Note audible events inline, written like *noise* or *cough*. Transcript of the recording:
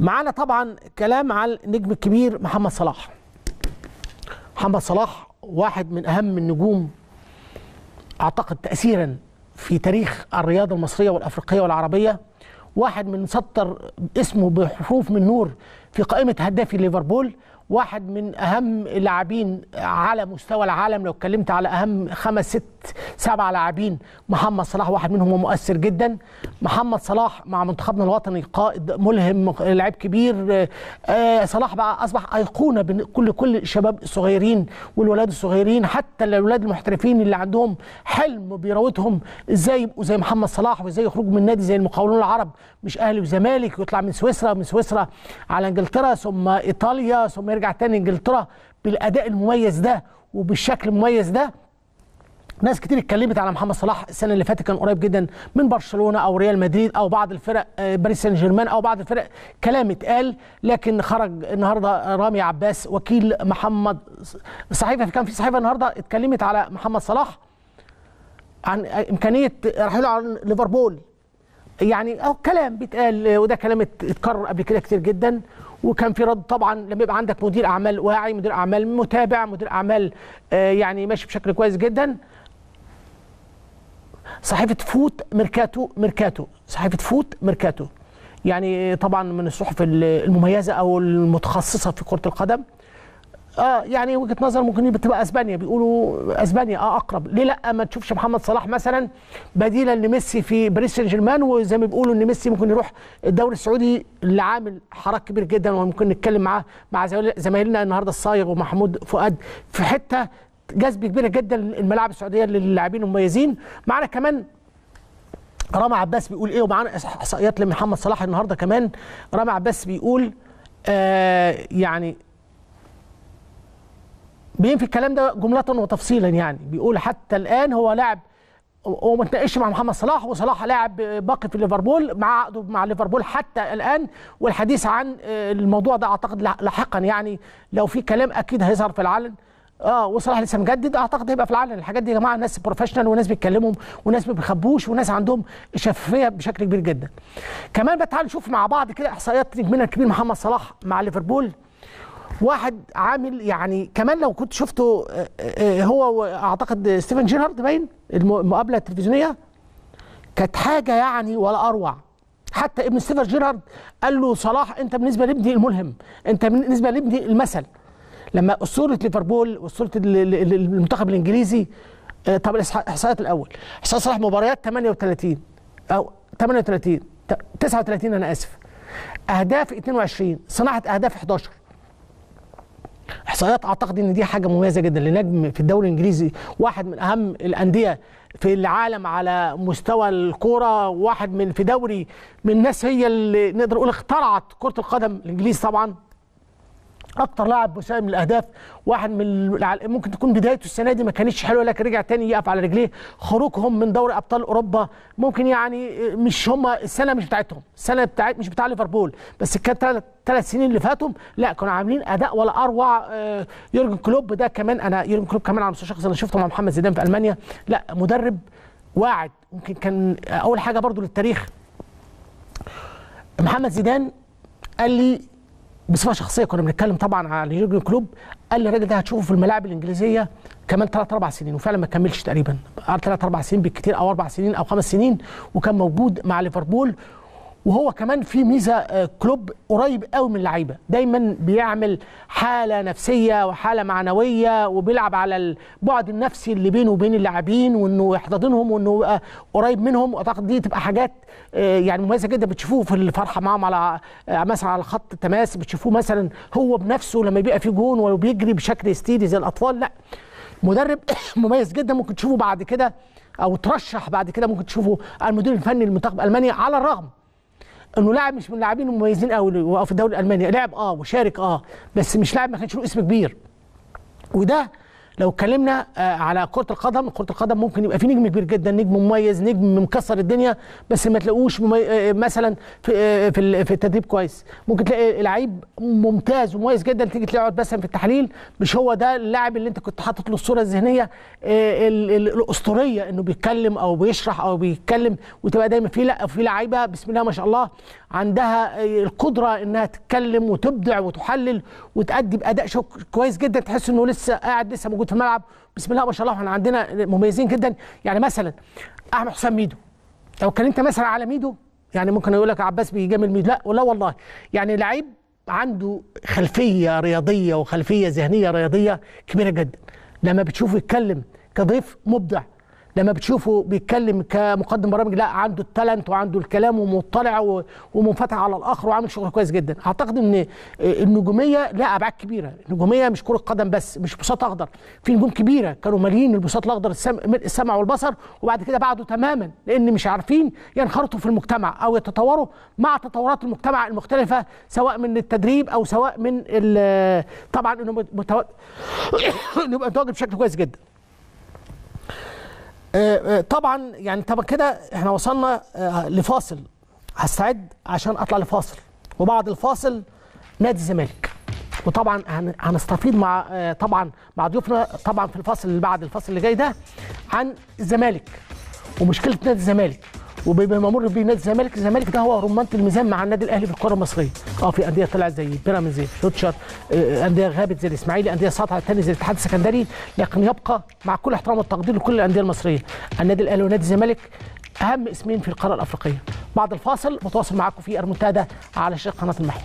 معانا طبعا كلام عن النجم الكبير محمد صلاح محمد صلاح واحد من اهم النجوم اعتقد تاثيرا في تاريخ الرياضه المصريه والافريقيه والعربيه واحد من سطر اسمه بحروف من نور في قائمه هدافي ليفربول واحد من اهم اللاعبين على مستوى العالم لو اتكلمت على اهم خمس ست سبع لاعبين محمد صلاح واحد منهم ومؤثر جدا محمد صلاح مع منتخبنا الوطني قائد ملهم لعيب كبير آه، صلاح بقى اصبح ايقونه بين كل كل الشباب الصغيرين والولاد الصغيرين حتى الاولاد المحترفين اللي عندهم حلم بيراودهم ازاي يبقوا زي محمد صلاح وازاي يخرجوا من نادي زي المقاولون العرب مش اهلي وزمالك ويطلع من سويسرا من سويسرا على انجلترا ثم ايطاليا ثم يرجع ترجع تاني انجلترا بالاداء المميز ده وبالشكل المميز ده ناس كتير اتكلمت على محمد صلاح السنه اللي فاتت كان قريب جدا من برشلونه او ريال مدريد او بعض الفرق آه، باريس سان جيرمان او بعض الفرق كلام اتقال لكن خرج النهارده رامي عباس وكيل محمد صحيفه كان في صحيفه النهارده اتكلمت على محمد صلاح عن امكانيه رحيله عن ليفربول يعني اهو كلام بيتقال وده كلام اتكرر قبل كده كتير جدا وكان في رد طبعا لما يبقى عندك مدير اعمال واعي مدير اعمال متابع مدير اعمال آه، يعني ماشي بشكل كويس جدا صحيفه فوت ميركاتو ميركاتو صحيفه فوت ميركاتو يعني طبعا من الصحف المميزه او المتخصصه في كره القدم اه يعني وجهه نظر ممكن بتبقى اسبانيا بيقولوا اسبانيا اه اقرب ليه لا ما تشوفش محمد صلاح مثلا بديلا لميسي في باريس سان جيرمان وزي ما بيقولوا ان ميسي ممكن يروح الدوري السعودي اللي عامل حراك كبير جدا وممكن نتكلم معاه مع زمايلنا النهارده الصايغ ومحمود فؤاد في حته جذب كبيره جدا الملاعب السعوديه للاعبين المميزين معانا كمان رامي عباس بيقول ايه ومعانا احصائيات لمحمد صلاح النهارده كمان رامي عباس بيقول آه يعني بينفي الكلام ده جمله وتفصيلا يعني بيقول حتى الان هو لاعب وما ما اتناقش مع محمد صلاح وصلاح لاعب باقي في ليفربول مع عقده مع ليفربول حتى الان والحديث عن آه، الموضوع ده اعتقد لاحقا يعني لو في كلام اكيد هيظهر في العلن اه وصلاح لسه مجدد اعتقد هيبقى في العلن الحاجات دي يا جماعه ناس بروفيشنال وناس بيتكلموا وناس ما بيخبوش وناس عندهم شفافيه بشكل كبير جدا. كمان بقى تعالوا نشوف مع بعض كده احصائيات نجمنا الكبير محمد صلاح مع ليفربول واحد عامل يعني كمان لو كنت شفته آه، آه، آه، هو اعتقد ستيفن جيرارد باين المقابله التلفزيونيه كانت حاجه يعني ولا اروع حتى ابن ستيفن جيرارد قال له صلاح انت بالنسبه لابني الملهم انت بالنسبه لابني المثل لما اسطوره ليفربول واسطوره المنتخب الانجليزي طب الاحصائيات الاول احصاء صلاح مباريات 38 او 38 39 انا اسف اهداف 22 صناعه اهداف 11 احصائيات اعتقد ان دي حاجه مميزه جدا لنجم في الدوري الانجليزي واحد من اهم الانديه في العالم على مستوى الكوره واحد من في دوري من الناس هي اللي نقدر نقول اخترعت كره القدم الانجليزي طبعا اكتر لاعب مساهم الاهداف واحد من ممكن تكون بدايته السنه دي ما كانتش حلوه لكن رجع تاني يقف على رجليه خروجهم من دوري ابطال اوروبا ممكن يعني آه، مش هم السنه مش بتاعتهم السنه بتاعت مش بتاع ليفربول بس كانت ثلاث سنين اللي فاتوا لا كانوا عاملين اداء ولا اروع آه، يورجن كلوب ده كمان انا يورجن كلوب كمان على مستوى شخصي انا شفته مع محمد زيدان في المانيا لا مدرب واعد ممكن كان اول حاجه برضو للتاريخ محمد زيدان قال لي بصفه شخصيه كنا بنتكلم طبعا على يورجن كلوب قال لي الراجل ده هتشوفه في الملاعب الانجليزيه كمان ثلاث اربع سنين وفعلا ما كملش تقريبا ثلاث اربع سنين بالكثير او اربع سنين او خمس سنين وكان موجود مع ليفربول وهو كمان في ميزه آه، كلوب قريب قوي من اللعيبه دايما بيعمل حاله نفسيه وحاله معنويه وبيلعب على البعد النفسي اللي بينه وبين اللاعبين وانه يحتضنهم وانه يبقى قريب منهم واعتقد دي تبقى حاجات آه، يعني مميزه جدا بتشوفوه في الفرحه معاهم على آه، مثلا على خط التماس بتشوفوه مثلا هو بنفسه لما بيبقى في جون وبيجري بشكل ستيدي زي الاطفال لا مدرب *coughs* مميز جدا ممكن تشوفه بعد كده او ترشح بعد كده ممكن تشوفه المدير الفني لمنتخب المانيا على الرغم انه لاعب مش من اللاعبين المميزين قوي في الدوري الالماني لعب اه وشارك اه بس مش لاعب ما كانش له اسم كبير وده لو اتكلمنا آه، على كره القدم كره القدم ممكن يبقى في نجم كبير جدا نجم مميز نجم مكسر الدنيا بس ما تلاقوش آه، آه، مثلا في في في التدريب كويس ممكن تلاقي لعيب ممتاز ومميز جدا تيجي تلاقيه مثلا في التحليل مش هو ده اللاعب اللي انت كنت حاطط له الصوره الذهنيه الاسطوريه انه بيتكلم او بيشرح او بيتكلم وتبقى دايما في لا في لعيبه بسم الله ما شاء الله عندها القدره انها تتكلم وتبدع وتحلل وتأدي باداء كويس جدا تحس انه لسه قاعد لسه موجود في الملعب بسم الله ما شاء الله احنا عندنا مميزين جدا يعني مثلا احمد حسام ميدو لو اتكلمت مثلا على ميدو يعني ممكن يقول لك عباس بيجامل ميدو لا ولا والله يعني لعيب عنده خلفيه رياضيه وخلفيه ذهنيه رياضيه كبيره جدا لما بتشوفه يتكلم كضيف مبدع لما بتشوفه بيتكلم كمقدم برامج لا عنده التالنت وعنده الكلام ومطلع ومنفتح على الاخر وعامل شغل كويس جدا اعتقد ان آه، النجوميه لها ابعاد كبيره النجوميه مش كره قدم بس مش بساط اخضر في نجوم كبيره كانوا مالين البساط الاخضر السمع والبصر وبعد كده بعدوا تماما لان مش عارفين ينخرطوا في المجتمع او يتطوروا مع تطورات المجتمع المختلفه سواء من التدريب او سواء من طبعا انه *coughs* متواجد بشكل كويس جدا آه، آه، طبعا يعني طبعا كده احنا وصلنا آه، لفاصل هستعد عشان اطلع لفاصل وبعد الفاصل نادي الزمالك وطبعا هنستفيد مع طبعا مع ضيوفنا طبعا في الفصل اللي بعد الفصل اللي جاي ده عن الزمالك ومشكله نادي الزمالك وبيبقى ممر بيه نادي الزمالك الزمالك ده هو رمانه الميزان مع النادي الاهلي في الكره المصريه اه في انديه طلعت زي بيراميدز زي فيوتشر آه، آه، انديه غابت زي الاسماعيلي انديه صعدت تاني زي الاتحاد السكندري لكن يبقى مع كل احترام والتقدير لكل الانديه المصريه النادي الاهلي ونادي الزمالك اهم اسمين في القاره الافريقيه بعد الفاصل متواصل معاكم في المنتدى على شاشه قناه المحيط